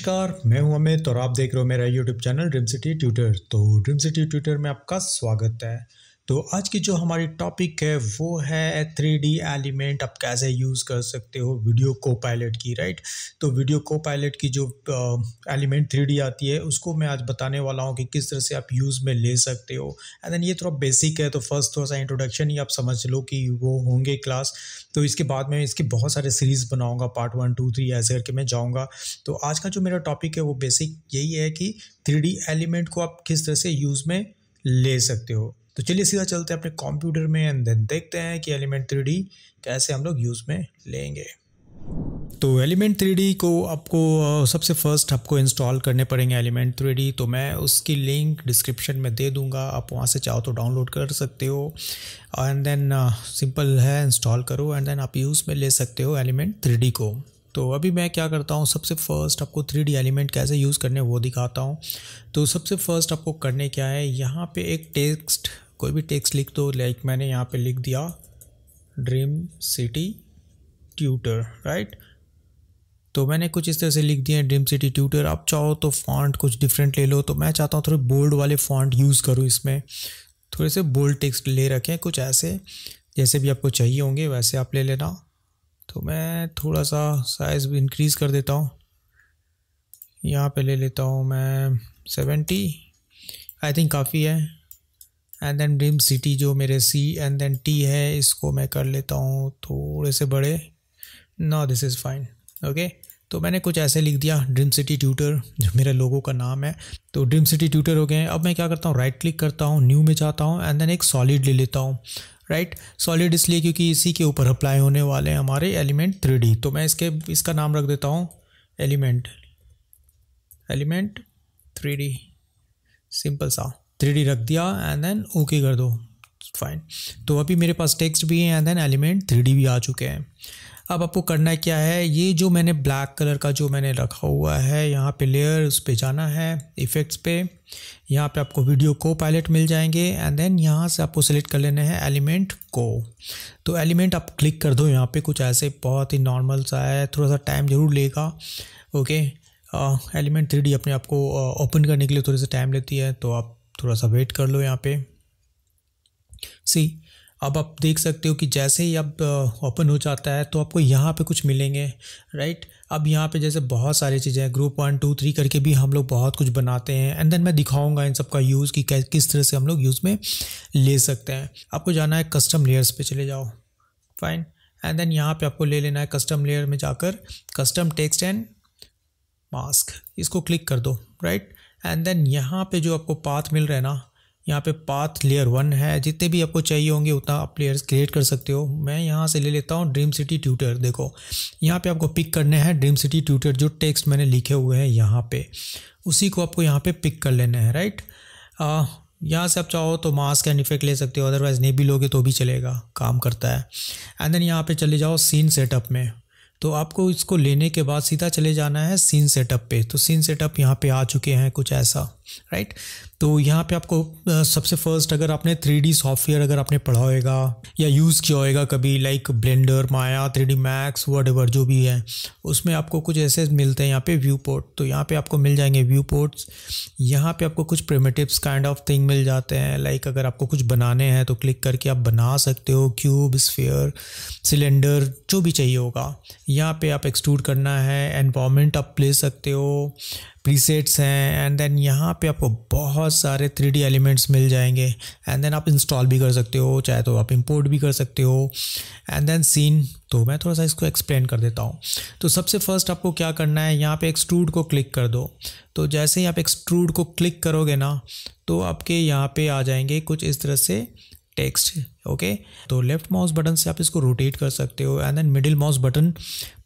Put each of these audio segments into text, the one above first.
नमस्कार मैं हूं अमित और आप देख रहे हो मेरा YouTube channel dream city tutor तो ड्रीम सिटी ट्यूटर में आपका स्वागत है तो आज की जो हमारी टॉपिक है वो है थ्री डी एलिमेंट आप कैसे यूज़ कर सकते हो वीडियो को पायलट की राइट तो वीडियो को पायलट की जो एलिमेंट थ्री डी आती है उसको मैं आज बताने वाला हूँ कि किस तरह से आप यूज़ में ले सकते हो एंड देन ये थोड़ा बेसिक है तो फर्स्ट थोड़ा सा इंट्रोडक्शन ही आप समझ लो कि वो होंगे क्लास तो इसके बाद में इसके बहुत सारे सीरीज़ बनाऊँगा पार्ट वन टू थ्री ऐसे करके मैं जाऊँगा तो आज का जो मेरा टॉपिक है वो बेसिक यही है कि थ्री एलिमेंट को आप किस तरह से यूज़ में ले सकते हो तो चलिए सीधा चलते हैं अपने कंप्यूटर में एंड देन देखते हैं कि एलिमेंट थ्री कैसे हम लोग यूज़ में लेंगे तो एलिमेंट थ्री को आपको सबसे फर्स्ट आपको इंस्टॉल करने पड़ेंगे एलिमेंट थ्री तो मैं उसकी लिंक डिस्क्रिप्शन में दे दूंगा आप वहाँ से चाहो तो डाउनलोड कर सकते हो एंड देन सिंपल है इंस्टॉल करो एंड देन आप यूज़ में ले सकते हो एलिमेंट थ्री को तो अभी मैं क्या करता हूँ सबसे फर्स्ट आपको थ्री डी एलिमेंट कैसे यूज़ करने वो दिखाता हूँ तो सबसे फर्स्ट आपको करने क्या है यहाँ पे एक टेक्स्ट कोई भी टेक्स्ट लिख दो लाइक मैंने यहाँ पे लिख दिया ड्रीम सिटी ट्यूटर राइट तो मैंने कुछ इस तरह से लिख दिया ड्रीम सिटी ट्यूटर आप चाहो तो फॉन्ट कुछ डिफरेंट ले लो तो मैं चाहता हूँ थोड़े बोल्ड वाले फॉन्ट यूज़ करूँ इसमें थोड़े से बोल्ड टेक्स्ट ले रखें कुछ ऐसे जैसे भी आपको चाहिए होंगे वैसे आप ले लेना तो मैं थोड़ा सा साइज़ भी इंक्रीज़ कर देता हूँ यहाँ पे ले लेता हूँ मैं सेवेंटी आई थिंक काफ़ी है एंड देन ड्रीम सिटी जो मेरे सी एंड देन टी है इसको मैं कर लेता हूँ थोड़े से बड़े no this is fine okay तो मैंने कुछ ऐसे लिख दिया ड्रीम सिटी ट्यूटर जो मेरे लोगों का नाम है तो ड्रीम सिटी ट्यूटर हो गए हैं अब मैं क्या करता हूँ राइट क्लिक करता हूँ न्यू में जाता हूँ एंड देन एक सॉलिड ले लेता हूँ राइट सॉलिड इसलिए क्योंकि इसी के ऊपर अप्लाई होने वाले हैं हमारे एलिमेंट थ्री तो मैं इसके इसका नाम रख देता हूँ एलिमेंट एलिमेंट थ्री सिंपल सा थ्री रख दिया एंड देन ओके कर दो फाइन तो अभी मेरे पास टेक्स्ट भी है एंड देन एलिमेंट थ्री भी आ चुके हैं अब आपको करना क्या है ये जो मैंने ब्लैक कलर का जो मैंने रखा हुआ है यहाँ पे लेयर उस पर जाना है इफ़ेक्ट्स पे यहाँ पे आपको वीडियो को पायलट मिल जाएंगे एंड देन यहाँ से आपको सेलेक्ट कर लेना है एलिमेंट को तो एलिमेंट आप क्लिक कर दो यहाँ पे कुछ ऐसे बहुत ही नॉर्मल सा है थोड़ा सा टाइम ज़रूर लेगा ओके एलिमेंट थ्री अपने आप को ओपन करने के लिए थोड़ी से टाइम लेती है तो आप थोड़ा सा वेट कर लो यहाँ पे सी अब आप देख सकते हो कि जैसे ही अब ओपन uh, हो जाता है तो आपको यहाँ पे कुछ मिलेंगे राइट अब यहाँ पे जैसे बहुत सारी चीज़ें हैं ग्रुप वन टू थ्री करके भी हम लोग बहुत कुछ बनाते हैं एंड देन मैं दिखाऊंगा इन सब का यूज़ कि किस तरह से हम लोग यूज़ में ले सकते हैं आपको जाना है कस्टम लेयर्स पे चले जाओ फाइन एंड देन यहाँ पे आपको ले लेना है कस्टम लेयर में जाकर कस्टम टेक्स्ट एंड मास्क इसको क्लिक कर दो राइट एंड देन यहाँ पे जो आपको पाथ मिल रहा है ना यहाँ पे पाथ लेयर वन है जितने भी आपको चाहिए होंगे उतना आप लेयर्स क्रिएट कर सकते हो मैं यहाँ से ले लेता हूँ ड्रीम सिटी ट्यूटर देखो यहाँ पे आपको पिक करने हैं ड्रीम सिटी ट्यूटर जो टेक्स्ट मैंने लिखे हुए हैं यहाँ पे उसी को आपको यहाँ पे पिक कर लेना है राइट यहाँ से आप चाहो तो मास्क एंड इफेक्ट ले सकते हो अदरवाइज़ नहीं भी लोगे तो भी चलेगा काम करता है एंड देन यहाँ पर चले जाओ सीन सेटअप में तो आपको इसको लेने के बाद सीधा चले जाना है सीन सेटअप पे तो सीन सेटअप यहाँ पे आ चुके हैं कुछ ऐसा राइट तो यहाँ पे आपको सबसे फर्स्ट अगर आपने थ्री सॉफ्टवेयर अगर आपने पढ़ा होएगा या यूज़ किया होएगा कभी like Blender Maya three D Max whatever जो भी है उसमें आपको कुछ ऐसे मिलते हैं यहाँ पे व्यू पोर्ट तो यहाँ पे आपको मिल जाएंगे व्यू पोर्ट्स यहाँ पे आपको कुछ प्रेमेटिव्स काइंड ऑफ थिंग मिल जाते हैं लाइक अगर आपको कुछ बनाने हैं तो क्लिक करके आप बना सकते हो क्यूब स्फेयर सिलेंडर जो भी चाहिए होगा यहाँ पर आप एक्सट्रूड करना है एनवामेंट आप ले सकते हो प्रीसेट्स हैं एंड देन यहाँ पे आपको बहुत सारे थ्री डी एलिमेंट्स मिल जाएंगे एंड देन आप इंस्टॉल भी कर सकते हो चाहे तो आप इंपोर्ट भी कर सकते हो एंड देन सीन तो मैं थोड़ा सा इसको एक्सप्लेन कर देता हूँ तो सबसे फर्स्ट आपको क्या करना है यहाँ पे एक्सट्रूड को क्लिक कर दो तो जैसे ही आप एक्सट्रूड को क्लिक करोगे ना तो आपके यहाँ पर आ जाएंगे कुछ इस तरह से टेक्स्ट ओके तो लेफ्ट माउस बटन से आप इसको रोटेट कर सकते हो and then middle mouse button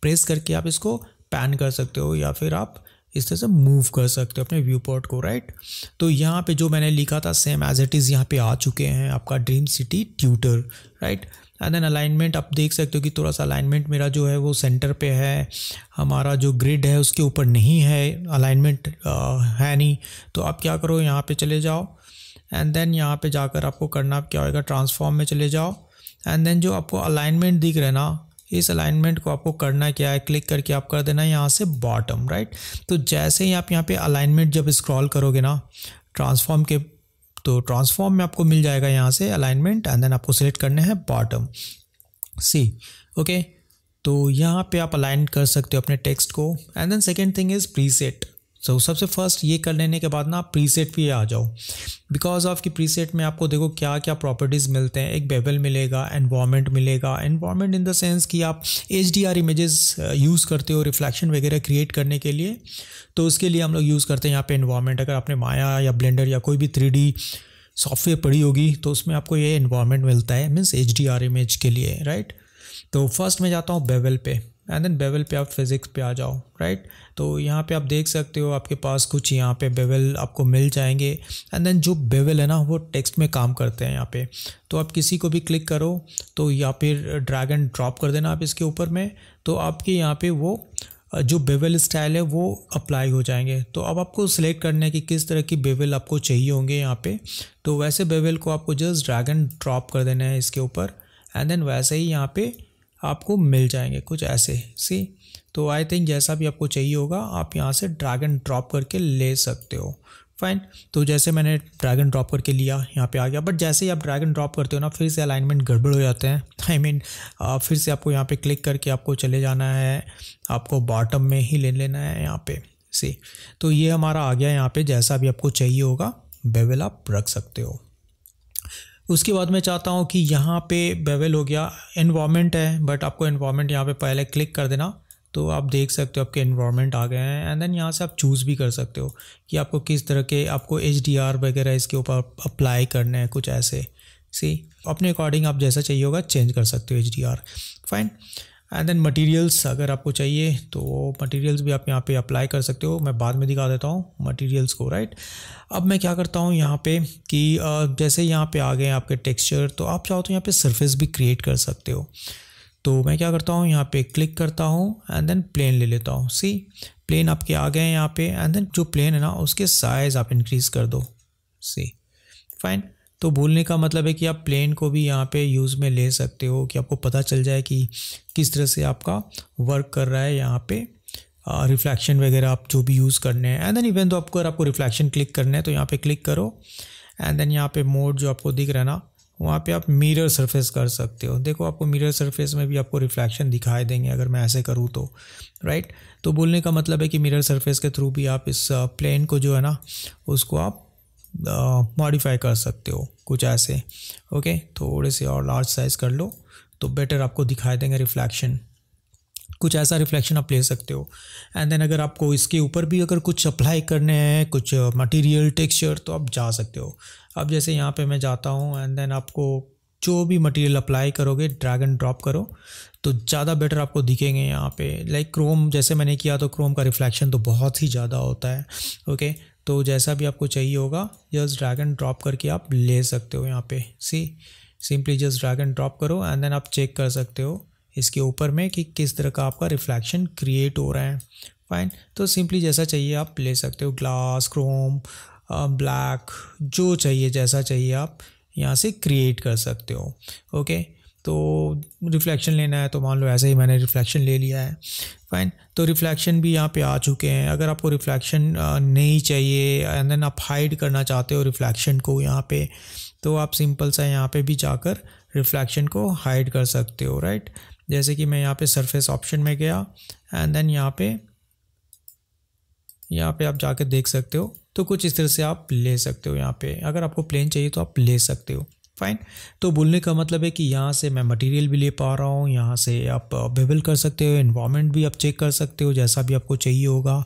press करके आप इसको पैन कर सकते हो या फिर आप इस तरह से मूव कर सकते हो अपने व्यू पॉइंट को राइट तो यहाँ पे जो मैंने लिखा था सेम एज इट इज़ यहाँ पे आ चुके हैं आपका dream city tutor right and then alignment आप देख सकते हो कि थोड़ा सा अलाइनमेंट मेरा जो है वो सेंटर पे है हमारा जो ग्रिड है उसके ऊपर नहीं है अलाइनमेंट है नहीं तो आप क्या करो यहाँ पे चले जाओ एंड देन यहाँ पे जाकर आपको करना क्या होगा ट्रांसफॉर्म में चले जाओ एंड देन जो आपको अलाइनमेंट दिख रहे ना इस अलाइनमेंट को आपको करना क्या है क्लिक करके आप कर देना है यहाँ से बॉटम राइट तो जैसे ही आप यहाँ पे अलाइनमेंट जब स्क्रॉल करोगे ना ट्रांसफॉर्म के तो ट्रांसफॉर्म में आपको मिल जाएगा यहाँ से अलाइनमेंट एंड देन आपको सिलेक्ट करने हैं बॉटम सी ओके तो यहाँ पे आप अलाइन कर सकते हो अपने टेक्स्ट को and then second thing is preset so so, सबसे फर्स्ट ये कर लेने के बाद ना आप प्री सेट भी आ जाओ बिकॉज ऑफ की प्री सेट में आपको देखो क्या क्या प्रॉपर्टीज़ मिलते हैं एक बेबल मिलेगा एनवायरमेंट मिलेगा एनवायरमेंट इन द सेंस कि आप H D R images use करते हो रिफ्लेक्शन वगैरह क्रिएट करने के लिए तो उसके लिए हम लोग यूज़ करते हैं यहाँ पे एनवायरमेंट अगर आपने माया या ब्लेंडर या कोई भी थ्री सॉफ्टवेयर पड़ी होगी तो उसमें आपको ये एनवायरमेंट मिलता है means H D R image के लिए राइट तो फर्स्ट मैं जाता हूँ बेबल पे एंड देन बेवल पे आप फिज़िक्स पे आ जाओ राइट तो यहाँ पे आप देख सकते हो आपके पास कुछ यहाँ पे बेवल आपको मिल जाएंगे एंड देन जो बेवल है ना वो टेक्स्ट में काम करते हैं यहाँ पे तो आप किसी को भी क्लिक करो तो या फिर ड्रैग एंड ड्रॉप कर देना आप इसके ऊपर में तो आपके यहाँ पे वो जो बेवल स्टाइल है वो अप्लाई हो जाएंगे तो अब आपको सिलेक्ट करना है कि किस तरह की बेवल आपको चाहिए होंगे यहाँ पे तो वैसे बेवल को आपको जस्ट ड्रैग एंड ड्रॉप कर देना है इसके ऊपर एंड देन वैसे ही यहाँ पर आपको मिल जाएंगे कुछ ऐसे सी तो आई थिंक जैसा भी आपको चाहिए होगा आप यहाँ से ड्रैग एंड ड्रॉप करके ले सकते हो फाइन तो जैसे मैंने ड्रैगन ड्रॉप करके लिया यहाँ पे आ गया बट जैसे ही आप ड्रैगन ड्रॉप करते हो ना फिर से अलाइनमेंट गड़बड़ हो जाते हैं आई I मीन mean, फिर से आपको यहाँ पे क्लिक करके आपको चले जाना है आपको बॉटम में ही ले लेना है यहाँ पे सी तो ये हमारा आ गया यहाँ पे जैसा भी आपको चाहिए होगा बेवेल आप रख सकते हो उसके बाद मैं चाहता हूँ कि यहाँ पे बेवल हो गया इन्वामेंट है बट आपको इन्वामेंट यहाँ पे पहले क्लिक कर देना तो आप देख सकते हो आपके इन्वामेंट आ गए हैं एंड देन यहाँ से आप चूज़ भी कर सकते हो कि आपको किस तरह के आपको एच वगैरह इसके ऊपर अप्लाई करने हैं कुछ ऐसे सी अपने अकॉर्डिंग आप जैसा चाहिए होगा चेंज कर सकते हो H fine and then materials अगर आपको चाहिए तो मटेरियल्स भी आप यहाँ पे अप्लाई कर सकते हो मैं बाद में दिखा देता हूँ मटेरियल्स को राइट अब मैं क्या करता हूँ यहाँ पे कि जैसे यहाँ पे आ गए आपके टेक्सचर तो आप चाहो तो यहाँ पे सरफेस भी क्रिएट कर सकते हो तो मैं क्या करता हूँ यहाँ पे क्लिक करता हूँ एंड देन प्लेन ले लेता हूँ सी प्लेन आपके आ गए हैं यहाँ पे एंड देन जो प्लेन है ना उसके साइज़ आप इंक्रीज़ कर दो सी फाइन तो भूलने का मतलब है कि आप प्लेन को भी यहाँ पे यूज़ में ले सकते हो कि आपको पता चल जाए कि किस तरह से आपका वर्क कर रहा है यहाँ पे रिफ्लैक्शन वगैरह आप जो भी यूज़ करने हैं एंड देन इवन तो आपको अगर आपको रिफ्लैक्शन क्लिक करना है तो यहाँ पे क्लिक करो एंड देन यहाँ पे मोड जो आपको दिख रहा है ना वहाँ पे आप मिरर सरफेस कर सकते हो देखो आपको मिरर सरफेस में भी आपको रिफ्लैक्शन दिखाई देंगे अगर मैं ऐसे करूँ तो राइट तो बोलने का मतलब है कि मिरर सरफेस के थ्रू भी आप इस प्लेन को जो है ना उसको आप मॉडिफाई कर सकते हो कुछ ऐसे ओके थोड़े से और लार्ज साइज़ कर लो तो बेटर आपको दिखाई देंगे रिफ्लैक्शन कुछ ऐसा रिफ्लेक्शन आप ले सकते हो एंड देन अगर आपको इसके ऊपर भी अगर कुछ अप्लाई करने हैं कुछ मटेरियल टेक्सचर तो आप जा सकते हो अब जैसे यहाँ पे मैं जाता हूँ एंड देन आपको जो भी मटेरियल अप्लाई करोगे ड्रैग एंड ड्रॉप करो तो ज़्यादा बेटर आपको दिखेंगे यहाँ पे लाइक क्रोम जैसे मैंने किया तो क्रोम का रिफ्लेक्शन तो बहुत ही ज़्यादा होता है ओके तो जैसा भी आपको चाहिए होगा जस्ट ड्रैग एंड ड्रॉप करके आप ले सकते हो यहाँ पे see simply just drag and drop करो एंड देन आप चेक कर सकते हो इसके ऊपर में कि किस तरह का आपका रिफ्लेक्शन क्रिएट हो रहा है फाइन तो सिंपली जैसा चाहिए आप ले सकते हो ग्लास क्रोम ब्लैक जो चाहिए जैसा चाहिए आप यहाँ से क्रिएट कर सकते हो ओके तो रिफ्लेक्शन लेना है तो मान लो ऐसे ही मैंने रिफ्लेक्शन ले लिया है फाइन तो रिफ्लेक्शन भी यहाँ पे आ चुके हैं अगर आपको रिफ्लेक्शन नहीं चाहिए एंड देन आप हाइड करना चाहते हो रिफ्लेक्शन को यहाँ पे तो आप सिंपल सा यहाँ पे भी जाकर रिफ्लेक्शन को हाइड कर सकते हो राइट जैसे कि मैं यहाँ पे सरफेस ऑप्शन में गया एंड देन यहाँ पे यहाँ पे आप जाकर देख सकते हो तो कुछ इस तरह से आप ले सकते हो यहाँ पे अगर आपको प्लेन चाहिए तो आप ले सकते हो फाइन तो बोलने का मतलब है कि यहाँ से मैं मटेरियल भी ले पा रहा हूँ यहाँ से आप अवेबल uh, कर सकते हो इन्वामेंट भी आप चेक कर सकते हो जैसा भी आपको चाहिए होगा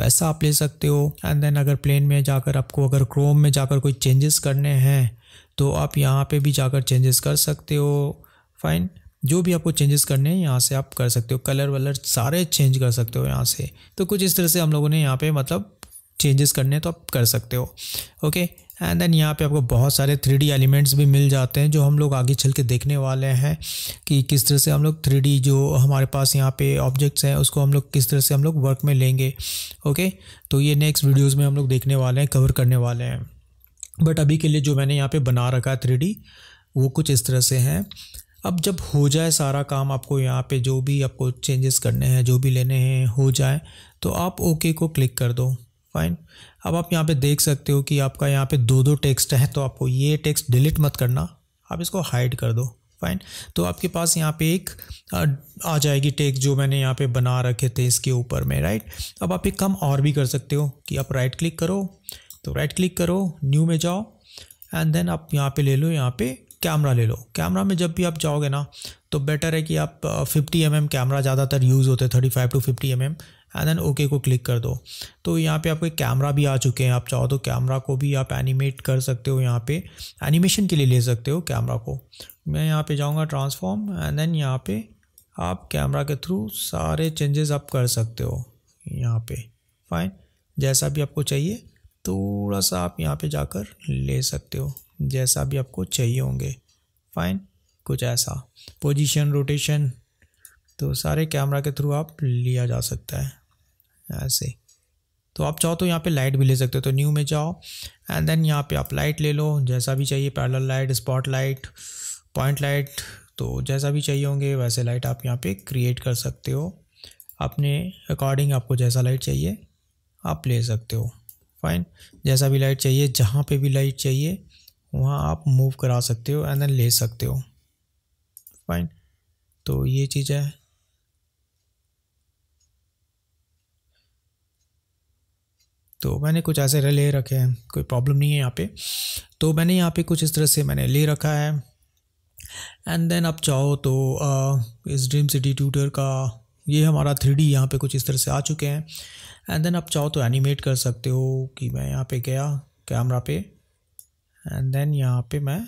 वैसा आप ले सकते हो एंड देन अगर प्लेन में जाकर आपको अगर क्रोम में जाकर कोई चेंजेस करने हैं तो आप यहाँ पे भी जाकर चेंजेस कर सकते हो फाइन जो भी आपको चेंजेस करने हैं यहाँ से आप कर सकते हो कलर वलर सारे चेंज कर सकते हो यहाँ से तो कुछ इस तरह से हम लोगों ने यहाँ पे मतलब चेंजेस करने तो आप कर सकते हो ओके एंड देन यहाँ पे आपको बहुत सारे थ्री एलिमेंट्स भी मिल जाते हैं जो हम लोग आगे चल के देखने वाले हैं कि किस तरह से हम लोग थ्री जो हमारे पास यहाँ पे ऑब्जेक्ट्स हैं उसको हम लोग किस तरह से हम लोग वर्क में लेंगे ओके तो ये नेक्स्ट वीडियोज़ में हम लोग देखने वाले हैं कवर करने वाले हैं बट अभी के लिए जो मैंने यहाँ पर बना रखा है थ्री वो कुछ इस तरह से हैं अब जब हो जाए सारा काम आपको यहाँ पे जो भी आपको चेंजेस करने हैं जो भी लेने हैं हो जाए तो आप ओके को क्लिक कर दो फाइन अब आप यहाँ पे देख सकते हो कि आपका यहाँ पे दो दो टेक्स्ट है तो आपको ये टेक्स्ट डिलीट मत करना आप इसको हाइड कर दो फाइन तो आपके पास यहाँ पे एक आ, जाएगी टेक्स्ट जो मैंने यहाँ पे बना रखे थे इसके ऊपर में राइट अब आप एक कम और भी कर सकते हो कि आप राइट क्लिक करो तो राइट क्लिक करो न्यू में जाओ एंड देन आप यहाँ पे ले लो यहाँ पे कैमरा ले लो कैमरा में जब भी आप जाओगे ना तो बेटर है कि आप 50 एम mm कैमरा ज़्यादातर यूज़ होते हैं thirty five to fifty M M and then okay को क्लिक कर दो तो यहाँ पे आपके कैमरा भी आ चुके हैं आप चाहो तो कैमरा को भी आप एनिमेट कर सकते हो यहाँ पे एनिमेशन के लिए ले सकते हो कैमरा को मैं यहाँ पे जाऊँगा ट्रांसफॉर्म एंड देन यहाँ पे आप कैमरा के थ्रू सारे चेंजेस आप कर सकते हो यहाँ पे फाइन जैसा भी आपको चाहिए थोड़ा सा आप यहाँ पे जाकर ले सकते हो जैसा भी आपको चाहिए होंगे फाइन कुछ ऐसा पोजीशन रोटेशन तो सारे कैमरा के थ्रू आप लिया जा सकता है हाँ, ऐसे तो आप चाहो तो यहाँ पे लाइट भी ले सकते हो तो न्यू में जाओ एंड देन यहाँ पे आप लाइट ले लो जैसा भी चाहिए parallel light spot light point light तो जैसा भी चाहिए होंगे वैसे लाइट आप यहाँ पे क्रिएट कर सकते हो अपने अकॉर्डिंग आपको जैसा लाइट चाहिए आप ले सकते हो फाइन जैसा भी लाइट चाहिए जहाँ पे भी लाइट चाहिए वहाँ आप मूव करा सकते हो एंड देन ले सकते हो फाइन तो ये चीज़ है तो मैंने कुछ ऐसे ले रखे हैं कोई प्रॉब्लम नहीं है यहाँ पे तो मैंने यहाँ पे कुछ इस तरह से मैंने ले रखा है एंड देन आप चाहो तो आ, इस ड्रीम सिटी ट्यूटर का ये हमारा थ्री डी यहाँ पर कुछ इस तरह से आ चुके हैं एंड देन आप चाहो तो एनिमेट कर सकते हो कि मैं यहाँ पर गया कैमरा पे एंड देन यहाँ पे मैं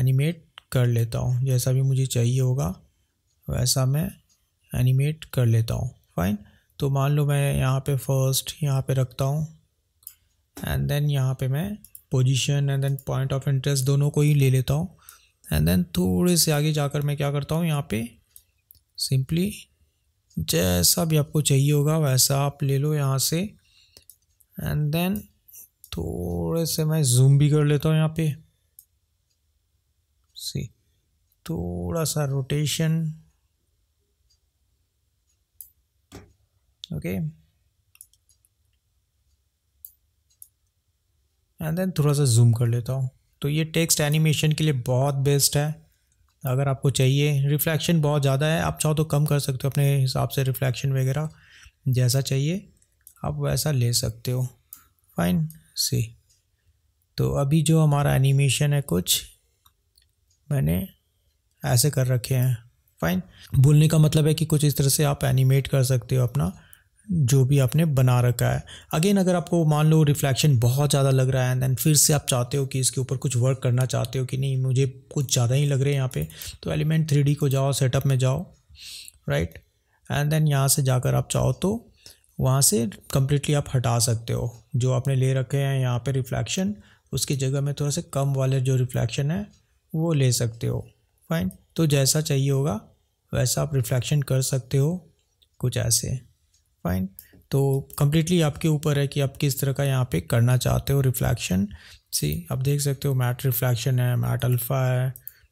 एनिमेट कर लेता हूँ जैसा भी मुझे चाहिए होगा वैसा मैं एनिमेट कर लेता हूँ फाइन तो मान लो मैं यहाँ पे फर्स्ट यहाँ पे रखता हूँ एंड देन यहाँ पे मैं position and then point of interest दोनों को ही ले लेता हूँ एंड देन थोड़े से आगे जाकर मैं क्या करता हूँ यहाँ पे सिंपली जैसा भी आपको चाहिए होगा वैसा आप ले लो यहाँ से एंड देन थोड़े से मैं जूम भी कर लेता हूँ यहाँ पे सी थोड़ा सा rotation okay okay. And then थोड़ा सा जूम कर लेता हूँ तो ये टेक्स्ट एनिमेशन के लिए बहुत बेस्ट है अगर आपको चाहिए रिफ्लेक्शन बहुत ज़्यादा है आप चाहो तो कम कर सकते हो अपने हिसाब से रिफ्लेक्शन वगैरह जैसा चाहिए आप वैसा ले सकते हो फाइन सी तो अभी जो हमारा एनिमेशन है कुछ मैंने ऐसे कर रखे हैं फाइन बोलने का मतलब है कि कुछ इस तरह से आप एनिमेट कर सकते हो अपना जो भी आपने बना रखा है अगेन अगर आपको मान लो रिफ्लेक्शन बहुत ज़्यादा लग रहा है एंड देन फिर से आप चाहते हो कि इसके ऊपर कुछ वर्क करना चाहते हो कि नहीं मुझे कुछ ज़्यादा ही लग रहे हैं यहाँ पे तो एलिमेंट थ्री को जाओ सेटअप में जाओ राइट एंड देन यहाँ से जाकर आप चाहो तो वहाँ से कम्प्लीटली आप हटा सकते हो जो आपने ले रखे हैं यहाँ पर रिफ्लैक्शन उसकी जगह में थोड़ा सा कम वाले जो रिफ्लैक्शन है वो ले सकते हो फाइन तो जैसा चाहिए होगा वैसा आप रिफ्लैक्शन कर सकते हो कुछ ऐसे फाइन तो कम्प्लीटली आपके ऊपर है कि आप किस तरह का यहाँ पे करना चाहते हो रिफ्लैक्शन सी आप देख सकते हो मैट रिफ्लैक्शन है मैट अल्फ़ा है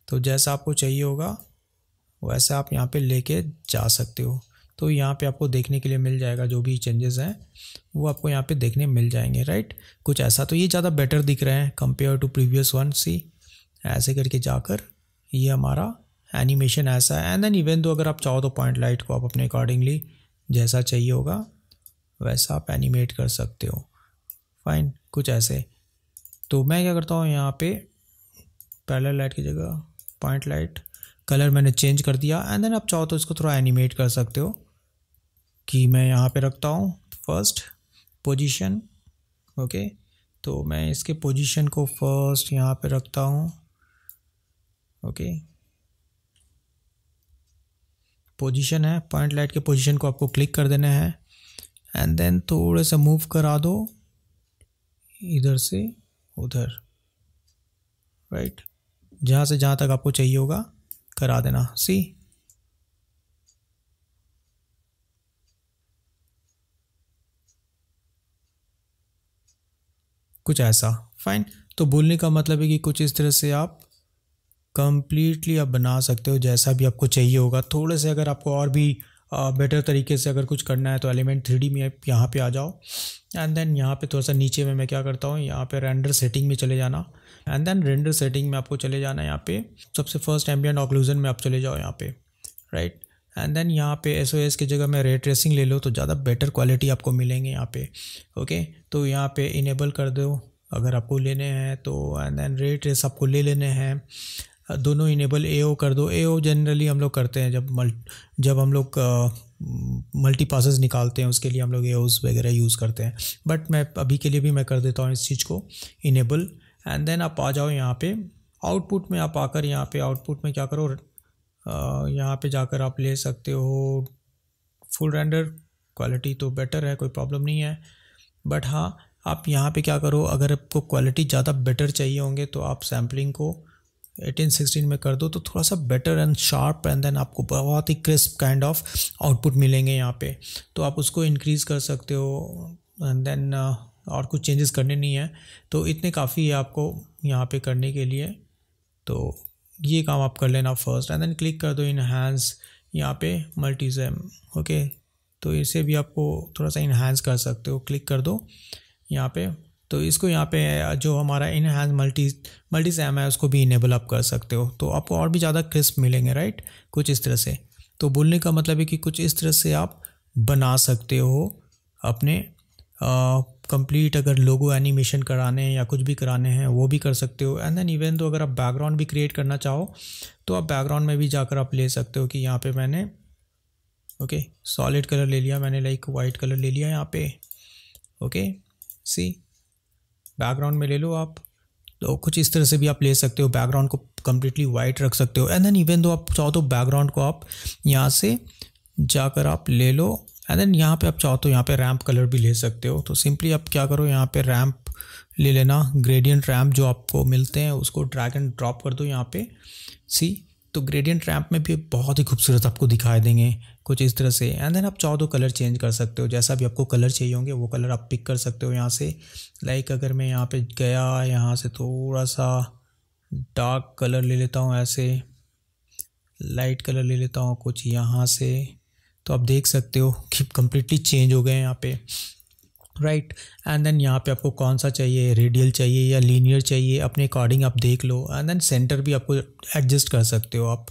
तो जैसा आपको चाहिए होगा वैसा आप यहाँ पे लेके जा सकते हो तो यहाँ पे आपको देखने के लिए मिल जाएगा जो भी चेंजेस हैं वो आपको यहाँ पे देखने मिल जाएंगे राइट कुछ ऐसा तो ये ज़्यादा बेटर दिख रहे हैं compare to previous one see ऐसे करके जाकर ये हमारा एनिमेशन ऐसा है एंड देन इवन दो अगर आप चाहो तो पॉइंट लाइट को आप अपने अकॉर्डिंगली जैसा चाहिए होगा वैसा आप एनिमेट कर सकते हो फाइन कुछ ऐसे तो मैं क्या करता हूँ यहाँ पे पैरेलल लाइट की जगह पॉइंट लाइट कलर मैंने चेंज कर दिया एंड देन आप चाहो तो इसको थोड़ा एनिमेट कर सकते हो कि मैं यहाँ पे रखता हूँ फर्स्ट पोजीशन ओके तो मैं इसके पोजीशन को फर्स्ट यहाँ पे रखता हूँ ओके पोजीशन है पॉइंट लाइट के पोजीशन को आपको क्लिक कर देना है एंड देन थोड़ा सा मूव करा दो इधर से उधर राइट जहाँ से जहाँ तक आपको चाहिए होगा करा देना सी कुछ ऐसा फाइन तो बोलने का मतलब है कि कुछ इस तरह से आप कम्प्लीटली आप बना सकते हो जैसा भी आपको चाहिए होगा थोड़े से अगर आपको और भी बेटर तरीके से अगर कुछ करना है तो एलिमेंट थ्री में यहाँ पर आ जाओ एंड देन यहाँ पे थोड़ा सा नीचे में मैं क्या करता हूँ यहाँ पे रेंडर सेटिंग में चले जाना एंड देन रेंडर सेटिंग में आपको चले जाना है यहाँ पे सबसे फर्स्ट एम्बियन ऑक्लूजन में आप चले जाओ यहाँ पे राइट एंड देन यहाँ पे एस ओ एस की जगह में रे ट्रेसिंग ले लो तो ज़्यादा बेटर क्वालिटी आपको मिलेंगे यहाँ पे ओके तो यहाँ पे इनेबल कर दो अगर आपको लेने हैं तो एंड देन रे ट्रेस आपको ले लेने हैं दोनों इनेबल ए कर दो ए जनरली हम लोग करते हैं जब मल जब हम लोग मल्टी पासेस निकालते हैं उसके लिए हम लोग ए वगैरह यूज़ करते हैं बट मैं अभी के लिए भी मैं कर देता हूँ इस चीज़ को इनेबल एंड देन आप आ जाओ यहाँ पे आउटपुट में आप आकर यहाँ पे आउटपुट में क्या करो यहाँ पे जाकर आप ले सकते हो फुल रेंडर क्वालिटी तो बेटर है कोई प्रॉब्लम नहीं है बट हाँ आप यहाँ पर क्या करो अगर आपको क्वालिटी ज़्यादा बेटर चाहिए होंगे तो आप सैम्पलिंग को एटीन सिक्सटीन में कर दो तो थोड़ा सा better and sharp and then आपको बहुत ही क्रिस्प काइंड ऑफ आउटपुट मिलेंगे यहाँ पे तो आप उसको इंक्रीज़ कर सकते हो एंड देन uh, और कुछ चेंजेस करने नहीं है तो इतने काफ़ी है आपको यहाँ पे करने के लिए तो ये काम आप कर लेना फर्स्ट एंड देन क्लिक कर दो इनहेंस यहाँ पे मल्टीजैम ओके तो इसे भी आपको थोड़ा सा इनहेंस कर सकते हो क्लिक कर दो यहाँ पे तो इसको यहाँ पे जो हमारा इनहैंस मल्टी मल्टी सैम है उसको भी इनेबल आप कर सकते हो तो आपको और भी ज़्यादा क्रिस्प मिलेंगे राइट कुछ इस तरह से तो बोलने का मतलब है कि कुछ इस तरह से आप बना सकते हो अपने कंप्लीट अगर लोगो एनिमेशन कराने हैं या कुछ भी कराने हैं वो भी कर सकते हो एंड देन इवन तो अगर आप बैकग्राउंड भी क्रिएट करना चाहो तो आप बैकग्राउंड में भी जाकर आप ले सकते हो कि यहाँ पे मैंने ओके सॉलिड कलर ले लिया मैंने लाइक वाइट कलर ले लिया यहाँ पे ओके सी बैकग्राउंड में ले लो आप तो कुछ इस तरह से भी आप ले सकते हो बैकग्राउंड को कम्प्लीटली वाइट रख सकते हो एंड देन इवन दो आप चाहो तो बैकग्राउंड को आप यहाँ से जाकर आप ले लो एंड देन यहाँ पे आप चाहो तो यहाँ पे रैम्प कलर भी ले सकते हो तो सिंपली आप क्या करो यहाँ पे रैम्प ले लेना ग्रेडियंट रैम्प जो आपको मिलते हैं उसको ड्रैग एंड ड्रॉप कर दो यहाँ पे सी तो ग्रेडियंट रैम्प में भी बहुत ही खूबसूरत आपको दिखाई देंगे कुछ इस तरह से एंड देन आप चाहो तो कलर चेंज कर सकते हो जैसा भी आपको कलर चाहिए होंगे वो कलर आप पिक कर सकते हो यहाँ से लाइक अगर मैं यहाँ पे गया यहाँ से थोड़ा सा डार्क कलर ले लेता हूँ ऐसे लाइट कलर ले लेता हूँ कुछ यहाँ से तो आप देख सकते हो कि कम्प्लीटली चेंज हो गए हैं यहाँ पे राइट एंड देन यहाँ पे आपको कौन सा चाहिए रेडियल चाहिए या लीनियर चाहिए अपने अकॉर्डिंग आप देख लो एंड देन सेंटर भी आपको एडजस्ट कर सकते हो आप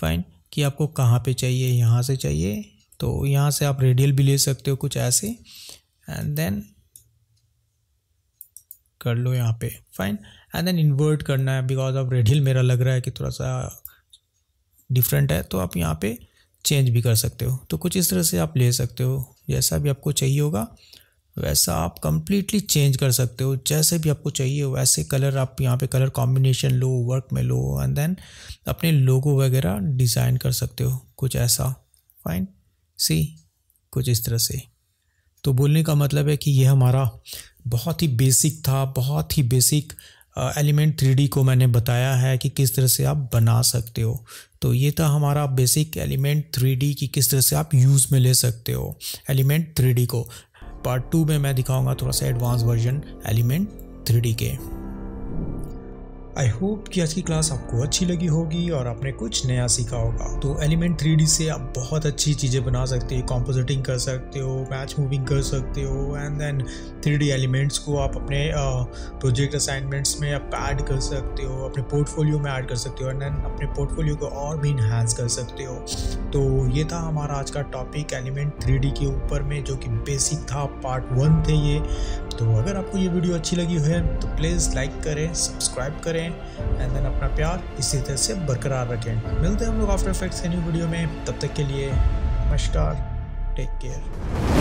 फाइन कि आपको कहाँ पे चाहिए यहाँ से चाहिए तो यहाँ से आप रेडियल भी ले सकते हो कुछ ऐसे एंड देन कर लो यहाँ पे फाइन एंड देन इन्वर्ट करना है बिकॉज ऑफ रेडियल मेरा लग रहा है कि थोड़ा सा डिफरेंट है तो आप यहाँ पे चेंज भी कर सकते हो तो कुछ इस तरह से आप ले सकते हो जैसा भी आपको चाहिए होगा वैसा आप कम्प्लीटली चेंज कर सकते हो जैसे भी आपको चाहिए वैसे कलर आप यहाँ पे कलर कॉम्बिनेशन लो वर्क में लो एंड देन अपने लोगो वगैरह डिज़ाइन कर सकते हो कुछ ऐसा फाइन सी कुछ इस तरह से तो बोलने का मतलब है कि ये हमारा बहुत ही बेसिक था बहुत ही बेसिक एलिमेंट थ्री को मैंने बताया है कि किस तरह से आप बना सकते हो तो ये था हमारा बेसिक एलिमेंट थ्री की किस तरह से आप यूज़ में ले सकते हो एलिमेंट थ्री को पार्ट टू में मैं दिखाऊंगा थोड़ा सा एडवांस वर्जन एलिमेंट थ्री के आई होप कि आज की क्लास आपको अच्छी लगी होगी और आपने कुछ नया सीखा होगा तो एलिमेंट थ्री से आप बहुत अच्छी चीज़ें बना सकते हो कॉम्पोजिटिंग कर सकते हो मैच मूविंग कर सकते हो एंड देन थ्री एलिमेंट्स को आप अपने प्रोजेक्ट असाइनमेंट्स में आप ऐड कर सकते हो अपने पोर्टफोलियो में ऐड कर सकते हो एंड देन अपने पोर्टफोलियो को और भी इन्हांस कर सकते हो तो ये था हमारा आज का टॉपिक एलिमेंट थ्री के ऊपर में जो कि बेसिक था पार्ट वन थे ये दोस्तों अगर आपको ये वीडियो अच्छी लगी है तो प्लीज़ लाइक करें सब्सक्राइब करें एंड देन अपना प्यार इसी तरह से बरकरार रखें मिलते हैं हम लोग आफ्टर इफेक्ट्स के न्यू वीडियो में तब तक के लिए नमस्कार टेक केयर